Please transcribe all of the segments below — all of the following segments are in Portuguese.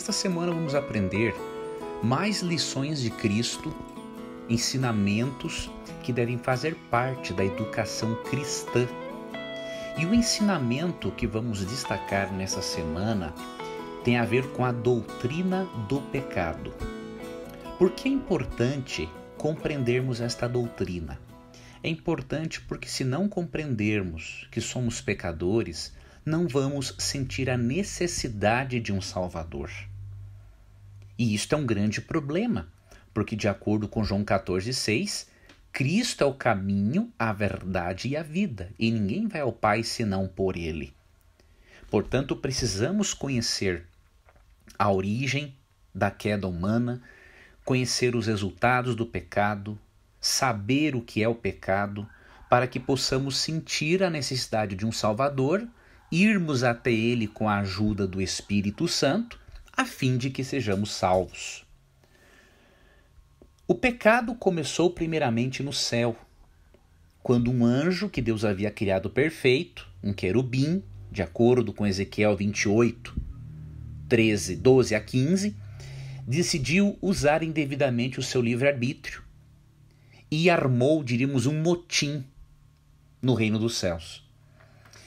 Esta semana vamos aprender mais lições de Cristo, ensinamentos que devem fazer parte da educação cristã. E o ensinamento que vamos destacar nessa semana tem a ver com a doutrina do pecado. Por que é importante compreendermos esta doutrina? É importante porque, se não compreendermos que somos pecadores, não vamos sentir a necessidade de um Salvador. E isto é um grande problema, porque, de acordo com João 14,6, Cristo é o caminho, a verdade e a vida, e ninguém vai ao Pai senão por Ele. Portanto, precisamos conhecer a origem da queda humana, conhecer os resultados do pecado, saber o que é o pecado, para que possamos sentir a necessidade de um Salvador, irmos até Ele com a ajuda do Espírito Santo a fim de que sejamos salvos. O pecado começou primeiramente no céu, quando um anjo que Deus havia criado perfeito, um querubim, de acordo com Ezequiel 28, 13, 12 a 15, decidiu usar indevidamente o seu livre-arbítrio e armou, diríamos, um motim no reino dos céus.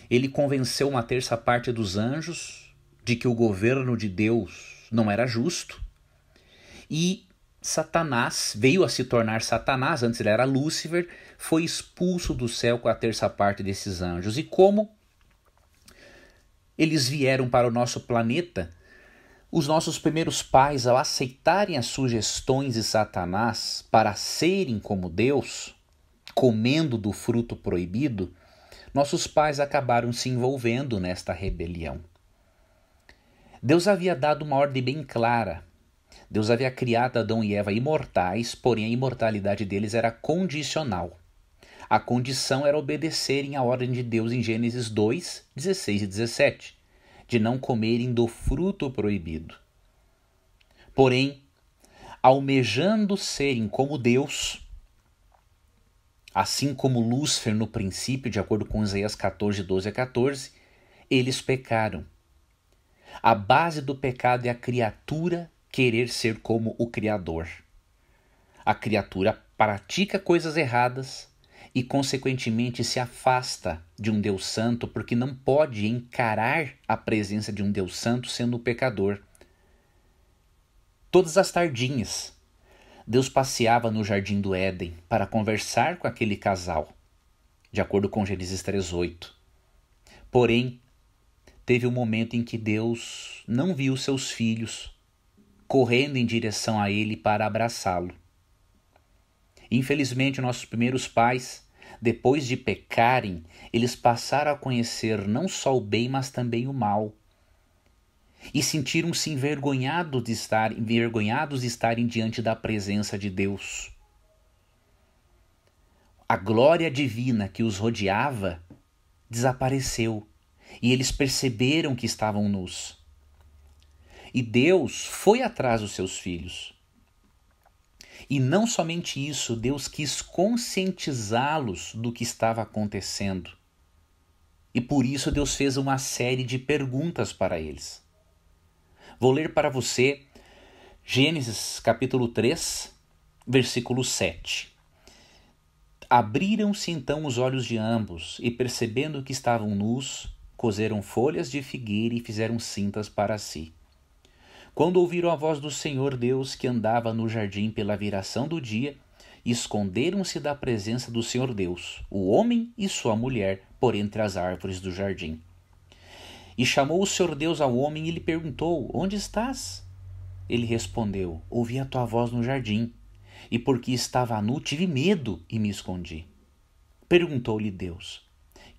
Ele convenceu uma terça parte dos anjos de que o governo de Deus não era justo e Satanás veio a se tornar Satanás, antes ele era Lúcifer, foi expulso do céu com a terça parte desses anjos. E como eles vieram para o nosso planeta, os nossos primeiros pais, ao aceitarem as sugestões de Satanás para serem como Deus, comendo do fruto proibido, nossos pais acabaram se envolvendo nesta rebelião. Deus havia dado uma ordem bem clara. Deus havia criado Adão e Eva imortais, porém a imortalidade deles era condicional. A condição era obedecerem à ordem de Deus em Gênesis 2, 16 e 17, de não comerem do fruto proibido. Porém, almejando serem como Deus, assim como Lúcifer no princípio, de acordo com Isaías 14, 12 a 14, eles pecaram a base do pecado é a criatura querer ser como o Criador. A criatura pratica coisas erradas e, consequentemente, se afasta de um Deus Santo porque não pode encarar a presença de um Deus Santo sendo pecador. Todas as tardinhas, Deus passeava no jardim do Éden para conversar com aquele casal, de acordo com Gênesis 3:8. Porém, teve um momento em que Deus não viu seus filhos correndo em direção a ele para abraçá-lo. Infelizmente, nossos primeiros pais, depois de pecarem, eles passaram a conhecer não só o bem, mas também o mal. E sentiram-se envergonhados de estar envergonhados de estarem diante da presença de Deus. A glória divina que os rodeava desapareceu e eles perceberam que estavam nus. E Deus foi atrás dos seus filhos. E não somente isso, Deus quis conscientizá-los do que estava acontecendo. E por isso Deus fez uma série de perguntas para eles. Vou ler para você Gênesis capítulo 3, versículo 7. Abriram-se então os olhos de ambos, e percebendo que estavam nus, coseram folhas de figueira e fizeram cintas para si. Quando ouviram a voz do Senhor Deus que andava no jardim pela viração do dia, esconderam-se da presença do Senhor Deus, o homem e sua mulher, por entre as árvores do jardim. E chamou o Senhor Deus ao homem e lhe perguntou: Onde estás? Ele respondeu: Ouvi a tua voz no jardim, e porque estava nu, tive medo e me escondi. Perguntou-lhe Deus: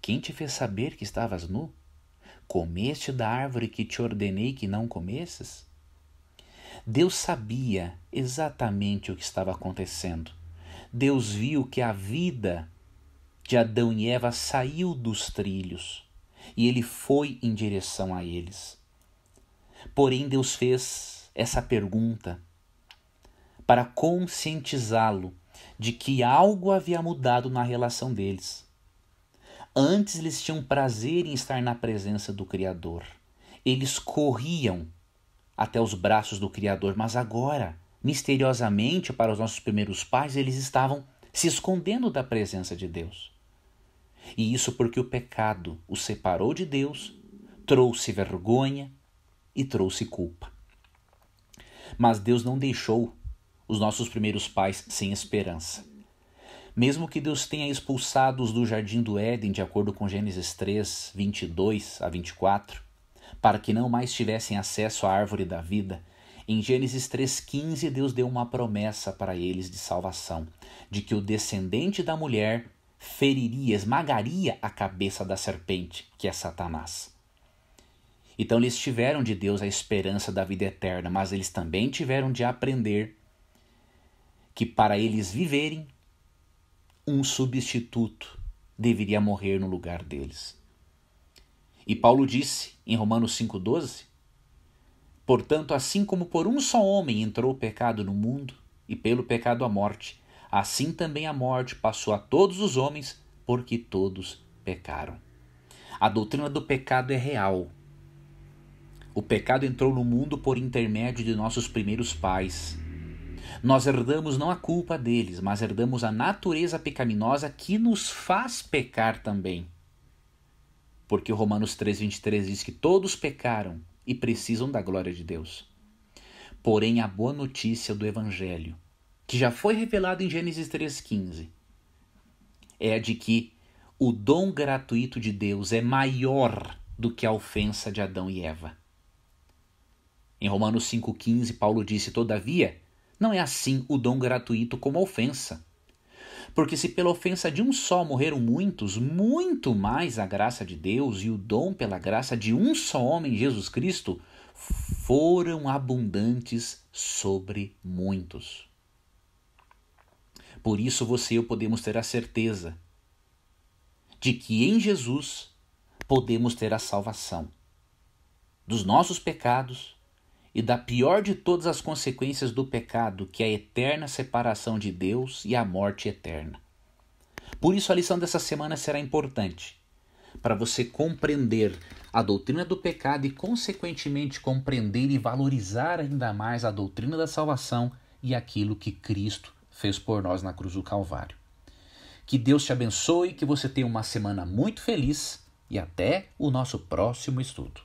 quem te fez saber que estavas nu? Comeste da árvore que te ordenei que não comesses? Deus sabia exatamente o que estava acontecendo. Deus viu que a vida de Adão e Eva saiu dos trilhos e ele foi em direção a eles. Porém, Deus fez essa pergunta para conscientizá-lo de que algo havia mudado na relação deles. Antes eles tinham prazer em estar na presença do Criador. Eles corriam até os braços do Criador, mas agora, misteriosamente, para os nossos primeiros pais, eles estavam se escondendo da presença de Deus. E isso porque o pecado os separou de Deus, trouxe vergonha e trouxe culpa. Mas Deus não deixou os nossos primeiros pais sem esperança. Mesmo que Deus tenha expulsado-os do jardim do Éden, de acordo com Gênesis 3, 22 a 24, para que não mais tivessem acesso à árvore da vida, em Gênesis 3,15, Deus deu uma promessa para eles de salvação, de que o descendente da mulher feriria, esmagaria a cabeça da serpente, que é Satanás. Então eles tiveram de Deus a esperança da vida eterna, mas eles também tiveram de aprender que para eles viverem, um substituto deveria morrer no lugar deles. E Paulo disse em Romanos 5,12: Portanto, assim como por um só homem entrou o pecado no mundo, e pelo pecado a morte, assim também a morte passou a todos os homens, porque todos pecaram. A doutrina do pecado é real. O pecado entrou no mundo por intermédio de nossos primeiros pais. Nós herdamos não a culpa deles, mas herdamos a natureza pecaminosa que nos faz pecar também. Porque Romanos 3,23 diz que todos pecaram e precisam da glória de Deus. Porém, a boa notícia do Evangelho, que já foi revelado em Gênesis 3,15, é a de que o dom gratuito de Deus é maior do que a ofensa de Adão e Eva. Em Romanos 5,15, Paulo disse: Todavia, não é assim o dom gratuito como ofensa. Porque se pela ofensa de um só morreram muitos, muito mais a graça de Deus e o dom pela graça de um só homem, Jesus Cristo, foram abundantes sobre muitos. Por isso você e eu podemos ter a certeza de que em Jesus podemos ter a salvação dos nossos pecados e da pior de todas as consequências do pecado, que é a eterna separação de Deus e a morte eterna. Por isso, a lição dessa semana será importante para você compreender a doutrina do pecado e, consequentemente, compreender e valorizar ainda mais a doutrina da salvação e aquilo que Cristo fez por nós na cruz do Calvário. Que Deus te abençoe, que você tenha uma semana muito feliz e até o nosso próximo estudo.